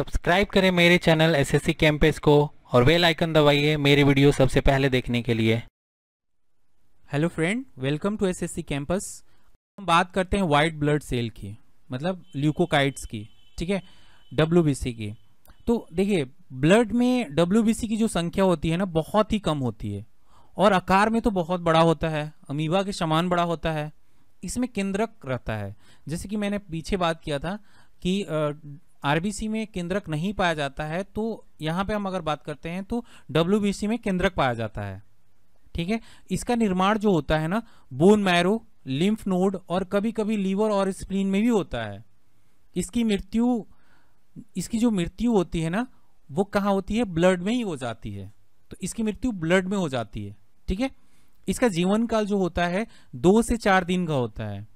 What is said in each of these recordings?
subscribe करें मेरे channel S SSC campus को और वेल आइकन दबाइए मेरे वीडियो सबसे पहले देखने के लिए hello friend welcome to SSC campus हम बात करते हैं वाइट ब्लड सेल की मतलब ल्यूकोकाइट्स की ठीक है डब्ल्यू की तो देखिए ब्लड में डब्ल्यू की जो संख्या होती है ना बहुत ही कम होती है और आकार में तो बहुत बड़ा होता है अमीबा के समान बड़ा होता है इसमें केंद्रक रहता है जैसे कि मैंने पीछे बात किया था कि आरबीसी में केंद्रक नहीं पाया जाता है तो यहाँ पे हम अगर बात करते हैं तो डब्ल्यूबीसी में केंद्रक पाया जाता है ठीक है इसका निर्माण जो होता है ना बोन मैरो लिम्फ नोड और कभी कभी लीवर और स्प्लीन में भी होता है इसकी मृत्यु इसकी जो मृत्यु होती है ना वो कहाँ होती है ब्लड में ही हो जाती है तो इसकी मृत्यु ब्लड में हो जाती है ठीक है इसका जीवन काल जो होता है दो से चार दिन का होता है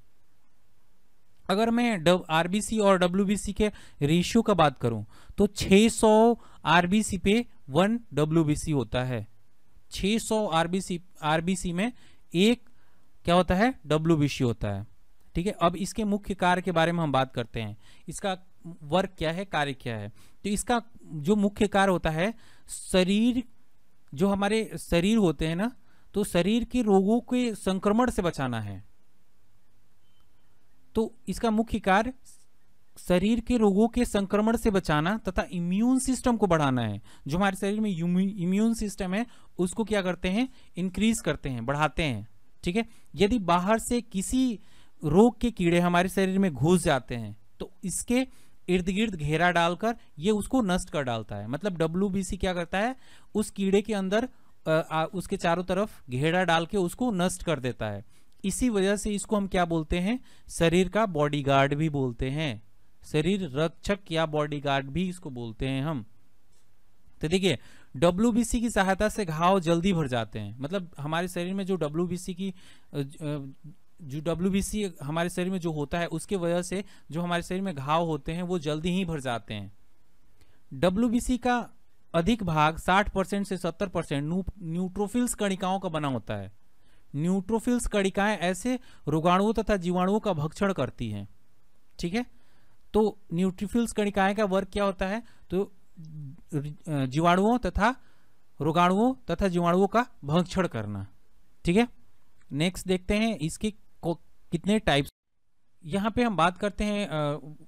अगर मैं आर और डब्ल्यू के रेशियो का बात करूं तो 600 सौ पे वन डब्ल्यू होता है 600 सौ आरबीसी में एक क्या होता है डब्ल्यू होता है ठीक है अब इसके मुख्य कार्य के बारे में हम बात करते हैं इसका वर्क क्या है कार्य क्या है तो इसका जो मुख्य कार्य होता है शरीर जो हमारे शरीर होते हैं ना तो शरीर के रोगों के संक्रमण से बचाना है तो इसका मुख्य कार्य शरीर के रोगों के संक्रमण से बचाना तथा इम्यून सिस्टम को बढ़ाना है जो हमारे शरीर में इम्यून सिस्टम है उसको क्या करते हैं इंक्रीज करते हैं बढ़ाते हैं ठीक है यदि बाहर से किसी रोग के कीड़े हमारे शरीर में घुस जाते हैं तो इसके इर्द गिर्द घेरा डालकर ये उसको नष्ट कर डालता है मतलब डब्ल्यू क्या करता है उस कीड़े के अंदर आ, आ, उसके चारों तरफ घेरा डाल के उसको नष्ट कर देता है इसी वजह से इसको हम क्या बोलते हैं शरीर का बॉडीगार्ड भी बोलते हैं शरीर रक्षक या बॉडीगार्ड भी इसको बोलते हैं हम तो देखिए डब्ल्यू की सहायता से घाव जल्दी भर जाते हैं मतलब हमारे शरीर में जो डब्ल्यू की जो डब्ल्यू हमारे शरीर में जो होता है उसके वजह से जो हमारे शरीर में घाव होते हैं वो जल्दी ही भर जाते हैं डब्ल्यू का अधिक भाग 60 परसेंट से 70 परसेंट न्यूट्रोफिल्स कणिकाओं का बना होता है न्यूट्रोफिल्स कड़िकाएं ऐसे रोगाणुओं तथा जीवाणुओं का भक्षण करती हैं ठीक है तो न्यूट्रोफिल्स कणिकाएं का वर्क क्या होता है तो जीवाणुओं तथा रोगाणुओं तथा जीवाणुओं का भक्षण करना ठीक है नेक्स्ट देखते हैं इसके कितने टाइप्स यहाँ पे हम बात करते हैं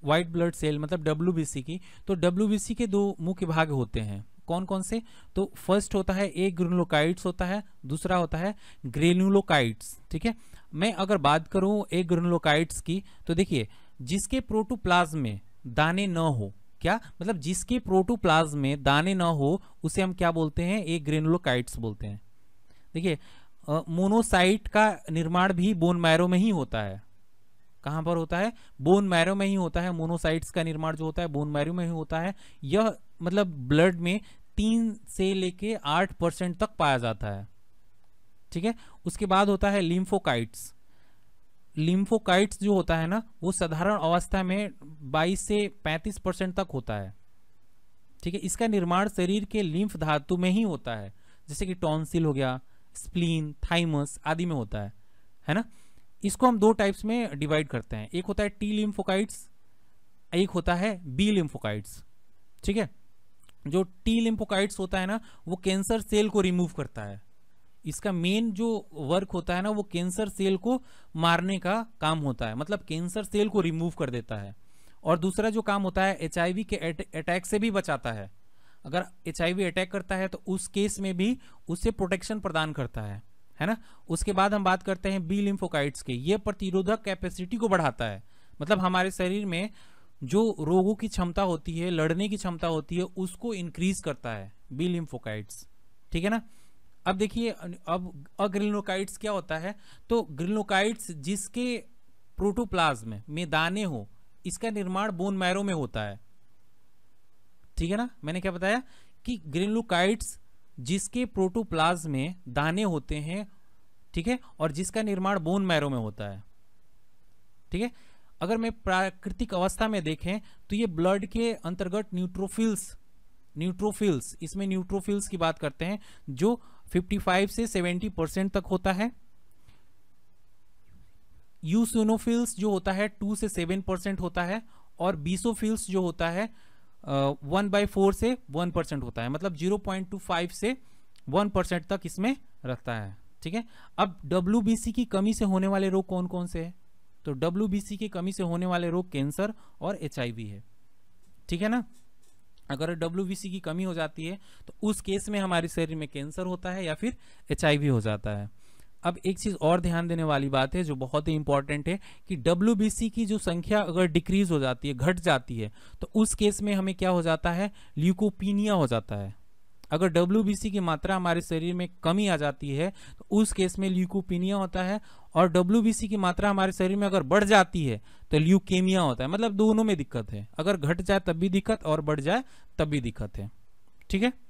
वाइट ब्लड सेल मतलब डब्ल्यू की तो डब्ल्यू के दो मुख्य भाग होते हैं कौन कौन से तो फर्स्ट होता है एक ग्रेनुलोकाइट्स होता है दूसरा होता है ग्रेनुलोकाइट्स ठीक है मैं अगर बात करूं एक ग्रेनुलोकाइट्स की तो देखिए जिसके प्रोटोप्लाज्म में दाने न हो क्या मतलब जिसके प्रोटोप्लाज्म में दाने न हो उसे हम क्या बोलते हैं एक ग्रेनुलोकाइट्स बोलते हैं देखिए मोनोसाइट का निर्माण भी बोन मैरो में ही होता है कहां पर होता है बोन मैरो में ही होता है मोनोसाइट्स का निर्माण जो होता है बोन मैरो में ही होता है यह मतलब ब्लड में तीन से लेके आठ परसेंट तक पाया जाता है ठीक है उसके बाद होता है लिम्फोकाइट्स लिम्फोकाइट्स जो होता है ना वो साधारण अवस्था में 22 से 35 परसेंट तक होता है ठीक है इसका निर्माण शरीर के लिम्फ धातु में ही होता है जैसे कि टॉन्सिल हो गया स्प्लीन थाइमस आदि में होता है है ना इसको हम दो टाइप्स में डिवाइड करते हैं एक होता है टी लिम्फोकाइट्स एक होता है बी लिम्फोकाइट्स ठीक है जो टी लिम्फोकाइट्स होता है ना वो कैंसर सेल को रिमूव करता है इसका मेन जो वर्क होता है ना वो कैंसर सेल को मारने का काम होता है मतलब कैंसर सेल को रिमूव कर देता है और दूसरा जो काम होता है एच के अटैक से भी बचाता है अगर एच अटैक करता है तो उस केस में भी उससे प्रोटेक्शन प्रदान करता है है ना उसके बाद हम बात करते हैं बी लिम्फोकाइट्स के ये प्रतिरोधक कैपेसिटी को बढ़ाता है मतलब हमारे शरीर में जो रोगों की क्षमता होती है लड़ने की क्षमता होती है उसको इंक्रीज करता है बी लिम्फोकाइट्स ठीक है ना अब देखिए अब अग्रिलोकाइट्स क्या होता है तो ग्रिलोकाइट्स जिसके प्रोटोप्लाज्म में दाने हो इसका निर्माण बोन मैरो में होता है ठीक है ना मैंने क्या बताया कि ग्रिलोकाइट्स जिसके प्रोटोप्लाज में दाने होते हैं ठीक है और जिसका निर्माण बोन मैरो में होता है ठीक है अगर मैं प्राकृतिक अवस्था में देखें तो ये ब्लड के अंतर्गत न्यूट्रोफिल्स न्यूट्रोफिल्स इसमें न्यूट्रोफिल्स की बात करते हैं जो 55 से 70 परसेंट तक होता है यूसोनोफिल्स जो होता है 2 से 7 परसेंट होता है और बीसोफिल्स जो होता है वन बाई फोर से वन परसेंट होता है मतलब जीरो पॉइंट टू फाइव से वन परसेंट तक इसमें रखता है ठीक है अब डब्ल्यू की कमी से होने वाले रोग कौन कौन से है तो डब्ल्यू की कमी से होने वाले रोग कैंसर और एच है ठीक है ना अगर डब्ल्यू की कमी हो जाती है तो उस केस में हमारे शरीर में कैंसर होता है या फिर एच हो जाता है अब एक चीज और ध्यान देने वाली बात है जो बहुत ही इंपॉर्टेंट है कि डब्ल्यू की जो संख्या अगर डिक्रीज हो जाती है घट जाती है तो उस केस में हमें क्या हो जाता है ल्यूकोपीनिया हो जाता है अगर डब्ल्यू की मात्रा हमारे शरीर में कमी आ जाती है तो उस केस में ल्यूकोपीनिया होता है और डब्ल्यू की मात्रा हमारे शरीर में अगर बढ़ जाती है तो ल्यूकेमिया होता है मतलब दोनों में दिक्कत है अगर घट जाए तब भी दिक्कत और बढ़ जाए तब भी दिक्कत है ठीक है